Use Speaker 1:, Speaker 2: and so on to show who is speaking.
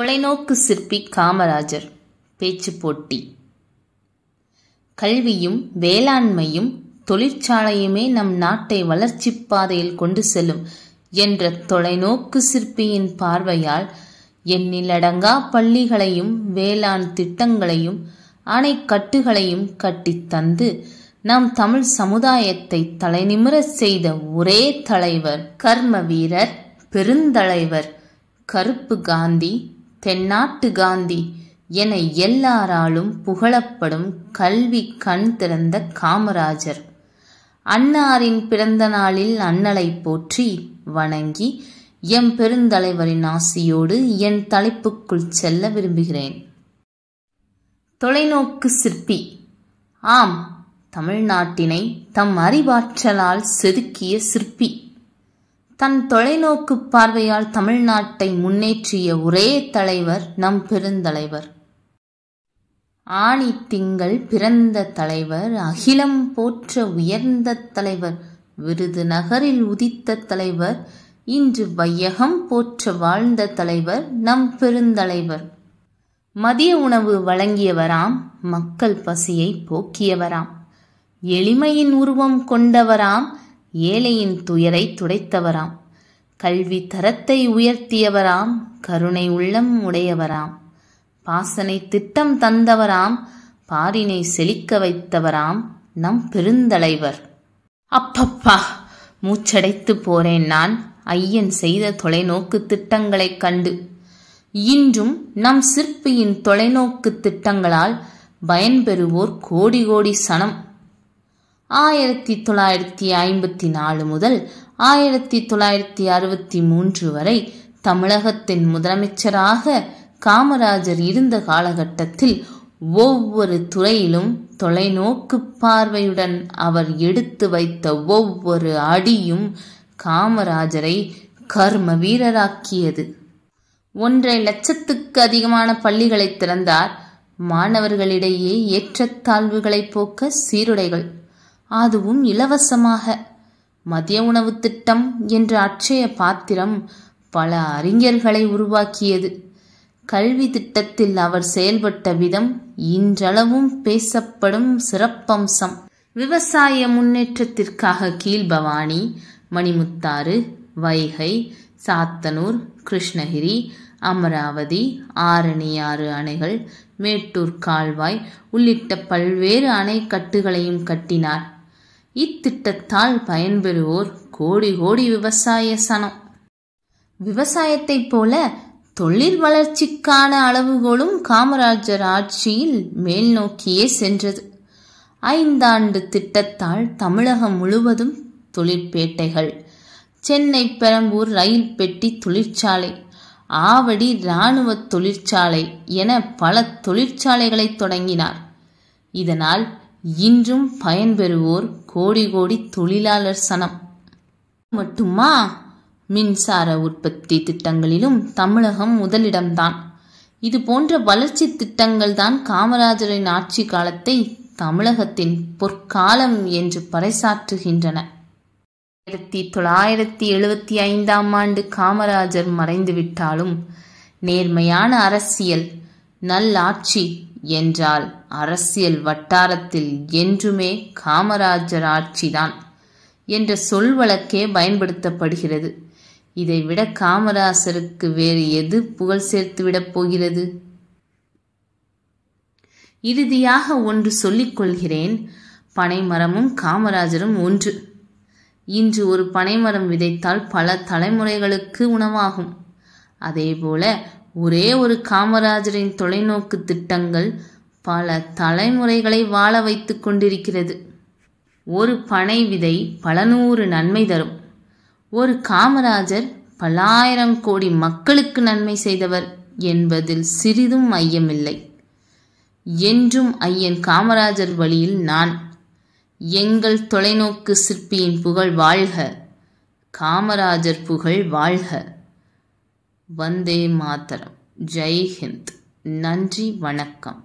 Speaker 1: தொலைநோக்கு சிற்பி காமராஜர் பேச்சு போட்டி கல்வியும் வேளாண்மையும் தொழிற்சாலையுமே நம் நாட்டை வளர்ச்சி பாதையில் கொண்டு செல்லும் என்ற தொலைநோக்கு சிற்பியின் பார்வையால் எண்ணிலடங்கா பள்ளிகளையும் வேளாண் திட்டங்களையும் அணைக்கட்டுகளையும் கட்டித்தந்து நம் தமிழ் சமுதாயத்தை தலைநிமிரச் செய்த ஒரே தலைவர் கர்ம வீரர் பெருந்தலைவர் கருப்பு காந்தி தென்னாட்டு காந்தி என எல்லாராலும் புகழப்படும் கல்வி கண் திறந்த காமராஜர் அன்னாரின் பிறந்த நாளில் அண்ணலை போற்றி வணங்கி எம் பெருந்தலைவரின் ஆசியோடு என் தலைப்புக்குள் செல்ல விரும்புகிறேன் தொலைநோக்கு சிற்பி ஆம் தமிழ்நாட்டினை தம் அறிவாற்றலால் செதுக்கிய சிற்பி தன் தொலைநோக்கு பார்வையால் தமிழ்நாட்டை முன்னேற்றிய ஒரே தலைவர் நம் பெருந்தலைவர் ஆணி திங்கள் பிறந்த தலைவர் அகிலம் போற்ற உயர்ந்த தலைவர் விருதுநகரில் உதித்த தலைவர் இன்று வையகம் போற்ற வாழ்ந்த தலைவர் நம் பெருந்தலைவர் மதிய உணவு வழங்கியவராம் மக்கள் பசியை போக்கியவராம் எளிமையின் உருவம் கொண்டவராம் ஏழையின் துயரை துடைத்தவராம் கல்வி தரத்தை உயர்த்தியவராம் கருணை உள்ளம் உடையவராம் பாசனை திட்டம் தந்தவராம் பாரினை செழிக்க வைத்தவராம் நம் பெருந்தலைவர் அப்பப்பா மூச்சடைத்து போறேன் நான் ஐயன் செய்த தொலைநோக்கு திட்டங்களைக் கண்டு இன்றும் நம் சிற்பியின் தொலைநோக்கு திட்டங்களால் பயன்பெறுவோர் கோடி கோடி சனம் ஆயிரத்தி தொள்ளாயிரத்தி ஐம்பத்தி நாலு முதல் ஆயிரத்தி தொள்ளாயிரத்தி அறுபத்தி மூன்று வரை தமிழகத்தின் முதலமைச்சராக காமராஜர் இருந்த காலகட்டத்தில் ஒவ்வொரு துறையிலும் தொலைநோக்கு பார்வையுடன் அவர் எடுத்து வைத்த ஒவ்வொரு அடியும் காமராஜரை கர்ம வீரராக்கியது ஒன்றரை லட்சத்துக்கு அதிகமான பள்ளிகளை திறந்தார் மாணவர்களிடையே ஏற்றத்தாழ்வுகளை போக்க சீருடைகள் அதுவும் இலவசமாக மதிய உணவு திட்டம் என்ற அட்சய பாத்திரம் பல அறிஞர்களை உருவாக்கியது கல்வி திட்டத்தில் அவர் செயல்பட்ட விதம் இன்றளவும் பேசப்படும் சிறப்பம்சம் விவசாய முன்னேற்றத்திற்காக கீழ்பவானி மணிமுத்தாறு வைகை சாத்தனூர் கிருஷ்ணகிரி அமராவதி ஆறு அணைகள் மேட்டூர் கால்வாய் உள்ளிட்ட பல்வேறு அணை கட்டுகளையும் கட்டினார் இத்திட்டத்தால் பயன்பெறுவோர் கோடி கோடி விவசாய சனம் விவசாயத்தைப் போல தொழில் வளர்ச்சிக்கான அளவுகோலும் காமராஜர் ஆட்சியில் மேல் நோக்கியே சென்றது ஐந்தாண்டு திட்டத்தால் தமிழகம் முழுவதும் தொழிற்பேட்டைகள் சென்னை பெரம்பூர் ரயில் பெட்டி தொழிற்சாலை ஆவடி இராணுவ தொழிற்சாலை என பல தொழிற்சாலைகளை தொடங்கினார் இதனால் இன்றும் பயன்பெறுவோர் கோடி கோடி தொழிலாளர் சனம் மட்டுமா மின்சார உற்பத்தி திட்டங்களிலும் தமிழகம் முதலிடம்தான் இது போன்ற வளர்ச்சி திட்டங்கள் தான் காமராஜரின் ஆட்சி காலத்தை தமிழகத்தின் பொற்காலம் என்று பறைசாற்றுகின்றன ஆயிரத்தி தொள்ளாயிரத்தி எழுபத்தி ஐந்தாம் ஆண்டு காமராஜர் மறைந்துவிட்டாலும் நேர்மையான அரசியல் நல்லாட்சி என்றால் அரசியல் வட்டாரத்தில் என்றுமே காமராஜர் ஆட்சிதான் என்ற சொல் வழக்கே பயன்படுத்தப்படுகிறது இதைவிட காமராசருக்கு வேறு எது புகழ் சேர்த்துவிடப் போகிறது இறுதியாக ஒன்று கொள்கிறேன் பனைமரமும் காமராஜரும் ஒன்று இன்று ஒரு பனைமரம் விதைத்தால் பல தலைமுறைகளுக்கு உணவாகும் அதேபோல ஒரே ஒரு காமராஜரின் தொலைநோக்கு திட்டங்கள் பல தலைமுறைகளை வாழ வைத்து கொண்டிருக்கிறது ஒரு பனை விதை பல நூறு நன்மை தரும் ஒரு காமராஜர் பல்லாயிரம் கோடி மக்களுக்கு நன்மை செய்தவர் என்பதில் சிறிதும் ஐயமில்லை என்றும் ஐயன் காமராஜர் வழியில் நான் எங்கள் தொலைநோக்கு சிற்பியின் புகழ் வாழ்க காமராஜர் புகழ் வாழ்க வந்தே மாதரம் ஜெய் ஹிந்த் நன்றி வணக்கம்